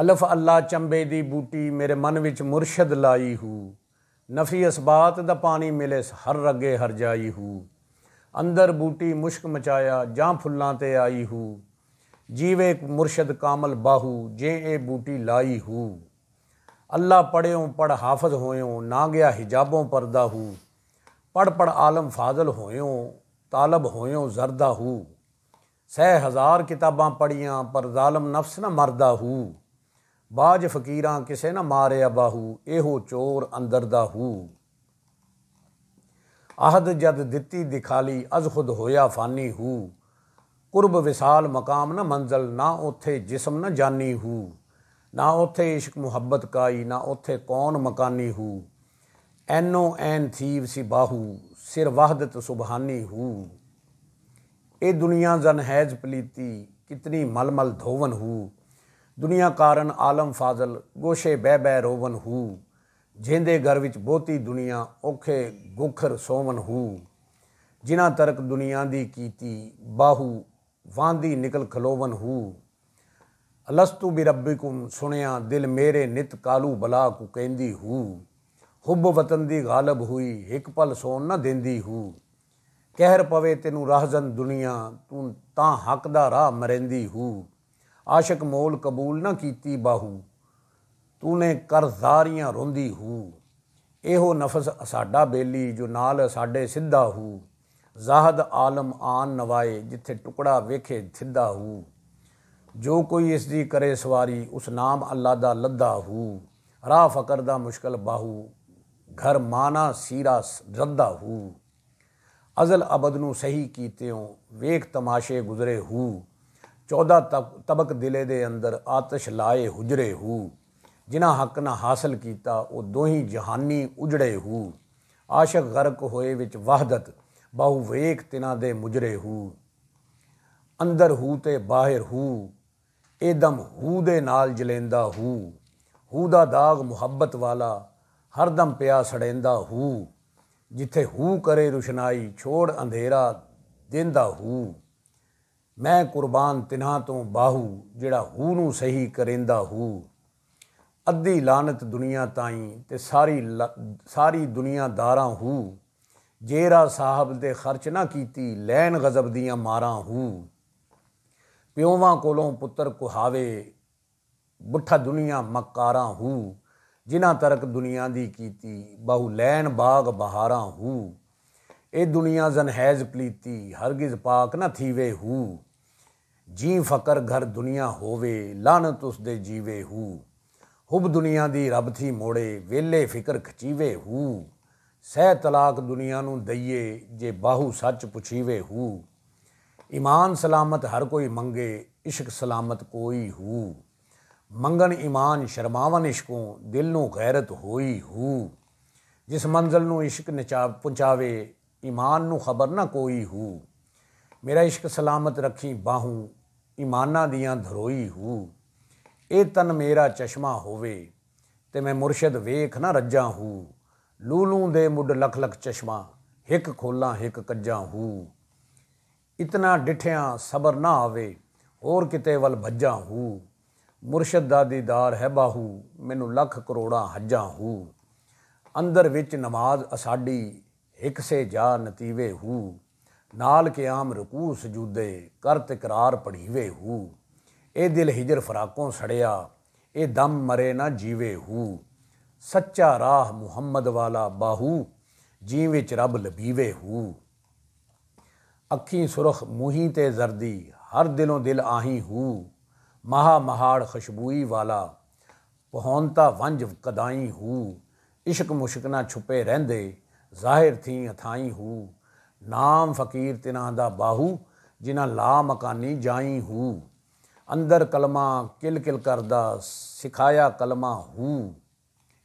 ਅਲਫ ਅੱਲਾ ਚੰਬੇ ਦੀ ਬੂਟੀ ਮੇਰੇ ਮਨ ਵਿੱਚ ਮੁਰਸ਼ਦ ਲਾਈ ਹੂ ਨਫੀ ਅਸਬਾਤ ਦਾ ਪਾਣੀ ਮਿਲੇ ਹਰ ਰੱਗੇ ਹਰ ਜਾਈ ਹੂ ਅੰਦਰ ਬੂਟੀ ਮੁਸ਼ਕ ਮਚਾਇਆ ਜਾਂ ਫੁੱਲਾਂ ਤੇ ਆਈ ਹੂ ਜੀਵੇ ਮੁਰਸ਼ਦ ਕਾਮਲ ਬਾਹੂ ਜੇ ਇਹ ਬੂਟੀ ਲਾਈ ਹੂ अल्लाह पढ़े पढ़ हाफज होयों ना गया हिजाबों पर्दा हूँ पढ़ पढ़ आलम फाजल होयों तालब होयों जरदा हूँ सह हज़ार किताबां पढ़ियाँ पर ालम नफ्स न मरदा हूँ ਬਾਜ ਫਕੀਰਾਂ ਕਿਸੇ ਨਾ ਮਾਰਿਆ ਬਾਹੂ ਇਹੋ ਚੋਰ ਅੰਦਰ ਦਾ ਹੂ ਅਹਦ ਜਦ ਦਿੱਤੀ ਦਿਖਾਲੀ ਅਜ਼ ਖੁਦ ਹੋਇਆ ਫਾਨੀ ਹੂ ਕੁਰਬ ਵਿਸਾਲ ਮਕਾਮ ਨਾ ਮੰਜ਼ਲ ਨਾ ਉਥੇ ਜਿਸਮ ਨਾ ਜਾਨੀ ਹੂ ਨਾ ਉਥੇ ਇਸ਼ਕ ਮੁਹੱਬਤ ਕਾਈ ਨਾ ਉਥੇ ਕੌਣ ਮਕਾਨੀ ਹੂ ਐਨੋ ਐਨ ਥੀਵ ਸੀ ਬਾਹੂ ਸਿਰ ਵਾਹਦਤ ਸੁਭਾਨੀ ਹੂ ਇਹ ਦੁਨੀਆ ਜ਼ਨ ਹੈਜ ਪਲੀਤੀ ਕਿਤਨੀ ਮਲਮਲ ਧੋਵਨ ਹੂ ਦੁਨੀਆ ਕਾਰਨ ਆਲਮ ਫਾਜ਼ਲ ਗੋਸ਼ੇ ਬਹਿ ਬਹਿ ਰੋਵਨ ਹੂ ਜਿੰਦੇ ਘਰ ਵਿੱਚ ਬਹੁਤੀ ਦੁਨੀਆ ਔਖੇ ਗੁਖਰ ਸੋਵਨ ਹੂ ਜਿਨ੍ਹਾਂ ਤਰਕ ਦੁਨੀਆ ਦੀ ਕੀਤੀ ਬਾਹੂ ਵਾਂਦੀ ਨਿਕਲ ਖਲੋਵਨ ਹੂ ਅਲਸਤੂ ਬਿ ਰੱਬਿਕੁਮ ਸੁਣਿਆ ਦਿਲ ਮੇਰੇ ਨਿਤ ਕਾਲੂ ਬਲਾ ਕੋ ਕਹਿੰਦੀ ਹੂ ਹੁਬ ਵਤਨ ਦੀ ਗਾਲਬ ਹੋਈ ਇੱਕ ਪਲ ਸੋਣ ਨਾ ਦਿੰਦੀ ਹੂ ਕਹਿਰ ਪਵੇ ਤੈਨੂੰ ਰਾਹਜ਼ਨ ਦੁਨੀਆ ਤੂੰ ਤਾਂ ਹੱਕ ਦਾ ਰਾਹ ਮਰੈਂਦੀ ਹੂ ਆਸ਼ਿਕ ਮੋਲ ਕਬੂਲ ਨਾ ਕੀਤੀ ਬਾਹੂ ਤੂੰ ਨੇ ਕਰਜ਼ਾਰੀਆਂ ਰੋਂਦੀ ਹੂ ਇਹੋ ਨਫਸ ਸਾਡਾ ਬੇਲੀ ਜੋ ਨਾਲ ਸਾਡੇ ਸਿੱਧਾ ਹੂ ਜ਼ਾਹਦ ਆਲਮ ਆਨ ਨਵਾਏ ਜਿੱਥੇ ਟੁਕੜਾ ਵੇਖੇ ਸਿੱਧਾ ਹੂ ਜੋ ਕੋਈ ਇਸ ਦੀ ਕਰੇ ਸਵਾਰੀ ਉਸ ਨਾਮ ਅੱਲਾ ਦਾ ਲੱਦਾ ਹੂ ਰਾਹ ਫਕਰ ਦਾ ਮੁਸ਼ਕਲ ਬਾਹੂ ਘਰ ਮਾਨਾ ਸੀਰਾ ਰੱਦਾ ਹੂ ਅਜ਼ਲ ਅਬਦ ਨੂੰ ਸਹੀ ਕੀਤੇ ਹੋ ਵੇਖ ਤਮਾਸ਼ੇ ਗੁਜ਼ਰੇ ਹੂ 14 ਤਬਕ ਦਿਲੇ ਦੇ ਅੰਦਰ ਆਤਿਸ਼ ਲਾਏ ਹੁਜਰੇ ਹੂ ਜਿਨ੍ਹਾਂ ਹੱਕ ਨਾ ਹਾਸਲ ਕੀਤਾ ਉਹ ਦੋਹੀ ਜਹਾਨੀ ਉਜੜੇ ਹੂ ਆਸ਼ਕ ਗਰਕ ਹੋਏ ਵਿੱਚ ਵਹਦਤ ਬਾਹੂ ਵੇਖ ਤਿਨਾਂ ਦੇ ਮੁਜਰੇ ਹੂ ਅੰਦਰ ਹੂ ਤੇ ਬਾਹਰ ਹੂ ਏਦਮ ਹੂ ਦੇ ਨਾਲ ਜਲੇਂਦਾ ਹੂ ਹੂ ਦਾ ਦਾਗ ਮੁਹੱਬਤ ਵਾਲਾ ਦਮ ਪਿਆ ਸੜੇਂਦਾ ਹੂ ਜਿੱਥੇ ਹੂ ਕਰੇ ਰੁਸ਼ਨਾਈ ਛੋੜ ਅੰਧੇਰਾ ਦਿੰਦਾ ਹੂ ਮੈਂ ਕੁਰਬਾਨ ਤਿਨਾ ਤੋਂ ਬਾਹੂ ਜਿਹੜਾ ਹੂ ਨੂੰ ਸਹੀ ਕਰਿੰਦਾ ਹੂ ਅੱਧੀ ਲਾਨਤ ਦੁਨੀਆ ਤਾਈ ਤੇ ਸਾਰੀ ਸਾਰੀ ਦੁਨੀਆਦਾਰਾਂ ਹੂ ਜੇਰਾ ਸਾਹਿਬ ਦੇ ਖਰਚ ਨਾ ਕੀਤੀ ਲੈਨ ਗਜ਼ਬ ਦੀਆਂ ਮਾਰਾਂ ਹੂ ਪਿਓਵਾ ਕੋਲੋਂ ਪੁੱਤਰ ਕੁਹਾਵੇ ਬੁੱਠਾ ਦੁਨੀਆ ਮਕਾਰਾਂ ਹੂ ਜਿਨ੍ਹਾਂ ਤਰਕ ਦੁਨੀਆ ਦੀ ਕੀਤੀ ਬਾਹੂ ਲੈਨ ਬਾਗ ਬਹਾਰਾਂ ਹੂ ਇਹ ਦੁਨੀਆ ਜ਼ਨ ਹੈਜ਼ ਪਲੀਤੀ ਹਰਗਿਜ਼ ਪਾਕ ਨਾ ਥੀਵੇ ਹੂ ਜੀ ਫਕਰ ਘਰ ਦੁਨੀਆ ਹੋਵੇ ਲਾਨਤ ਉਸ ਦੇ ਜੀਵੇ ਹੂ ਹੁਬ ਦੁਨੀਆ ਦੀ ਰੱਬ ਥੀ ਮੋੜੇ ਵੇਲੇ ਫਿਕਰ ਖਚੀਵੇ ਹੂ ਸਹਿ ਤਲਾਕ ਦੁਨੀਆ ਨੂੰ ਦਈਏ ਜੇ ਬਾਹੂ ਸੱਚ ਪੁੱਛੀਵੇ ਹੂ ਈਮਾਨ ਸਲਾਮਤ ਹਰ ਕੋਈ ਮੰਗੇ ਇਸ਼ਕ ਸਲਾਮਤ ਕੋਈ ਹੂ ਮੰਗਣ ਈਮਾਨ ਸ਼ਰਮਾਵਨ ਇਸ਼ਕੋਂ ਦਿਲ ਨੂੰ ਗੈਰਤ ਹੋਈ ਹੂ ਜਿਸ ਮੰਜ਼ਲ ਨੂੰ ਇਸ਼ਕ ਨਚਾ ਪਹੁੰਚਾਵੇ ਈਮਾਨ ਨੂੰ ਖਬਰ ਨਾ ਕੋਈ ਹੂ ਮੇਰਾ ਇਸ਼ਕ ਸਲਾਮਤ ਰੱਖੀ ਬਾਹੂ ਈਮਾਨਾਂ ਦੀਆਂ ਧਰੋਈ ਹੂ ਇਹ ਤਨ ਮੇਰਾ ਚਸ਼ਮਾ ਹੋਵੇ ਤੇ ਮੈਂ ਮੁਰਸ਼ਿਦ ਵੇਖ ਨਾ ਰੱਜਾ ਹੂ ਲੂਲੂ ਦੇ ਮੁੱਢ ਲਖ ਲਖ ਚਸ਼ਮਾ ਇੱਕ ਖੋਲਾ ਇੱਕ ਕੱਜਾ ਹੂ ਇਤਨਾ ਡਿਠਿਆਂ ਸਬਰ ਨਾ ਆਵੇ ਹੋਰ ਕਿਤੇ ਵੱਲ ਭੱਜਾ ਹੂ ਮੁਰਸ਼ਿਦ ਦਾ ਦੀਦਾਰ ਹੈ ਬਾਹੂ ਮੈਨੂੰ ਲੱਖ ਕਰੋੜਾਂ ਹੱਜਾਂ ਹੂ ਅੰਦਰ ਵਿੱਚ ਨਮਾਜ਼ ਅਸਾਡੀ ਇਕ ਸੇ ਜਾ ਨਤੀਵੇ ਹੂ ਨਾਲ ਕੇ ਆਮ ਰਕੂ ਸਜੂਦੇ ਕਰ ਤਕਰਾਰ ਪੜੀਵੇ ਹੂ ਇਹ ਦਿਲ ਹਿਜਰ ਫਰਾਕੋਂ ਸੜਿਆ ਇਹ ਦਮ ਮਰੇ ਨਾ ਜੀਵੇ ਹੂ ਸੱਚਾ ਰਾਹ ਮੁਹੰਮਦ ਵਾਲਾ ਬਾਹੂ ਜੀ ਵਿੱਚ ਰੱਬ ਲਬੀਵੇ ਹੂ ਅੱਖੀ ਸੁਰਖ ਮੂਹੀ ਤੇ ਜ਼ਰਦੀ ਹਰ ਦਿਲੋਂ ਦਿਲ ਆਹੀ ਹੂ ਮਹਾ ਮਹਾੜ ਖੁਸ਼ਬੂਈ ਵਾਲਾ ਪਹੁੰਤਾ ਵੰਜ ਕਦਾਈ ਹੂ ਇਸ਼ਕ ਮੁਸ਼ਕ ਨਾ ਛੁਪੇ ਰਹਿੰਦੇ ज़ाहिर थी अथाई हूँ नाम फ़कीर तिनादा बाहू जिना ला मकानी जाई हूँ अंदर कलमा किल किल करदा सिखाया कलमा हूँ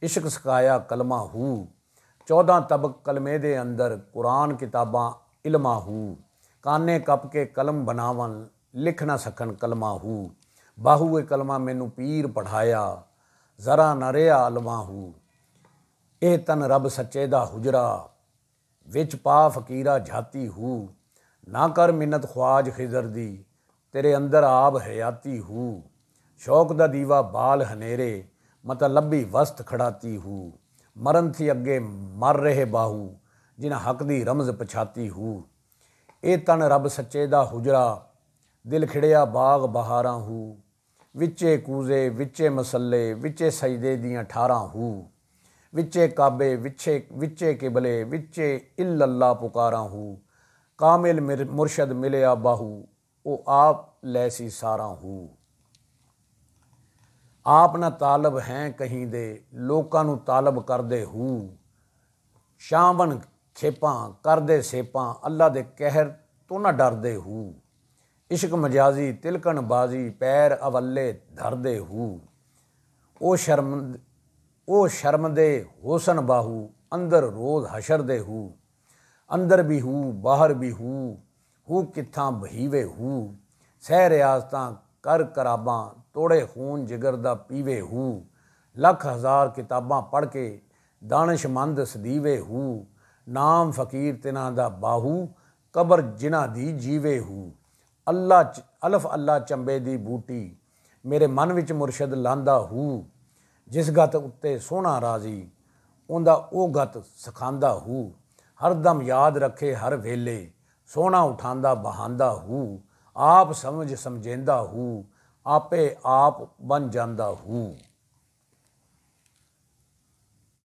इश्क सिखाया कलमा हूँ चौदह तबक कलमे दे अंदर कुरान किताबा इलमा हूँ काने कप के कलम बनावन लिख ना सकन कलमा हूँ बाहू कलमा मैनू पीर पढ़ाया ज़रा नरेया अलमा हूँ ਇਹ ਤਨ ਰੱਬ ਸੱਚੇ ਦਾ ਹੁਜਰਾ ਵਿੱਚ ਪਾ ਫਕੀਰਾ ਝਾਤੀ ਹੂ ਨਾ ਕਰ ਮਿੰਨਤ ਖਵਾਜ ਖਿਜ਼ਰ ਦੀ ਤੇਰੇ ਅੰਦਰ ਆਬ ਹਯਾਤੀ ਹੂ ਸ਼ੌਕ ਦਾ ਦੀਵਾ ਬਾਲ ਹਨੇਰੇ ਮਤਲਬੀ ਵਸਤ ਖੜਾਤੀ ਹੂ ਮਰਨ ਸੀ ਅੱਗੇ ਮਰ ਰਹੇ ਬਾਹੂ ਜਿਨ੍ਹਾਂ ਹੱਕ ਦੀ ਰਮਜ਼ ਪਛਾਤੀ ਹੂ ਇਹ ਤਨ ਰੱਬ ਸੱਚੇ ਦਾ ਹੁਜਰਾ ਦਿਲ ਖਿੜਿਆ ਬਾਗ ਬਹਾਰਾਂ ਹੂ ਵਿੱਚੇ ਕੂਜ਼ੇ ਵਿੱਚੇ ਮਸੱਲੇ ਵਿੱਚੇ ਸਜਦੇ ਦੀਆਂ 18 ਹੂ ਵਿੱਚੇ ਕਾਬੇ ਵਿੱਚੇ ਵਿੱਚੇ ਕਿਬਲੇ ਵਿੱਚੇ ਇਲੱਲਾ ਪੁਕਾਰਾਂ ਹੂ ਕਾਮਿਲ ਮੁਰਸ਼ਦ ਮਿਲਿਆ ਬਾਹੂ ਉਹ ਆਪ ਲੈ ਸੀ ਸਾਰਾ ਹੂ ਆਪ ਨਾ ਤਾਲਬ ਹੈ ਕਹੀਂ ਦੇ ਲੋਕਾਂ ਨੂੰ ਤਾਲਬ ਕਰਦੇ ਹੂ ਸ਼ਾਮਨ ਖੇਪਾਂ ਕਰਦੇ ਸੇਪਾਂ ਅੱਲਾ ਦੇ ਕਹਿਰ ਤੋਂ ਨਾ ਡਰਦੇ ਹੂ ਇਸ਼ਕ ਮਜਾਜ਼ੀ ਤਿਲਕਣ ਬਾਜ਼ੀ ਪੈਰ ਅਵੱਲੇ ਧਰਦੇ ਹੂ ਉਹ ਸ਼ਰਮ ਉਹ ਸ਼ਰਮ ਦੇ ਹੁਸਨ ਬਾਹੂ ਅੰਦਰ ਰੋਜ਼ ਹਸ਼ਰ ਦੇ ਹੂ ਅੰਦਰ ਵੀ ਹੂ ਬਾਹਰ ਵੀ ਹੂ ਹੂ ਕਿਥਾਂ ਬਹੀਵੇ ਹੂ ਸਹਿ ਰਿਆਸਤਾਂ ਕਰ ਕਰਾਬਾਂ ਤੋੜੇ ਖੂਨ ਜਿਗਰ ਦਾ ਪੀਵੇ ਹੂ ਲੱਖ ਹਜ਼ਾਰ ਕਿਤਾਬਾਂ ਪੜ੍ਹ ਕੇ ਦਾਨਿਸ਼ਮੰਦ ਸਦੀਵੇ ਹੂ ਨਾਮ ਫਕੀਰ ਤਿਨਾਂ ਦਾ ਬਾਹੂ ਕਬਰ ਜਿਨ੍ਹਾਂ ਦੀ ਜੀਵੇ ਹੂ ਅੱਲਾ ਅਲਫ ਅੱਲਾ ਚੰਬੇ ਦੀ ਬੂਟੀ ਮੇਰੇ ਮਨ ਵਿੱਚ ਮੁਰਸ਼ਿਦ ਲਾਂਦਾ ਹੂ ਜਿਸ ਗਤ ਉੱਤੇ ਸੋਹਣਾ ਰਾਜ਼ੀ ਉਹਦਾ ਉਹ ਗਤ ਸਿਖਾਂਦਾ ਹੂ ਹਰ ਦਮ ਯਾਦ ਰੱਖੇ ਹਰ ਵੇਲੇ ਸੋਹਣਾ ਉਠਾਂਦਾ ਬਹਾਂਦਾ ਹੂ ਆਪ ਸਮਝ ਸਮਝੇਂਦਾ ਹੂ ਆਪੇ ਆਪ ਬਨ ਜਾਂਦਾ ਹੂ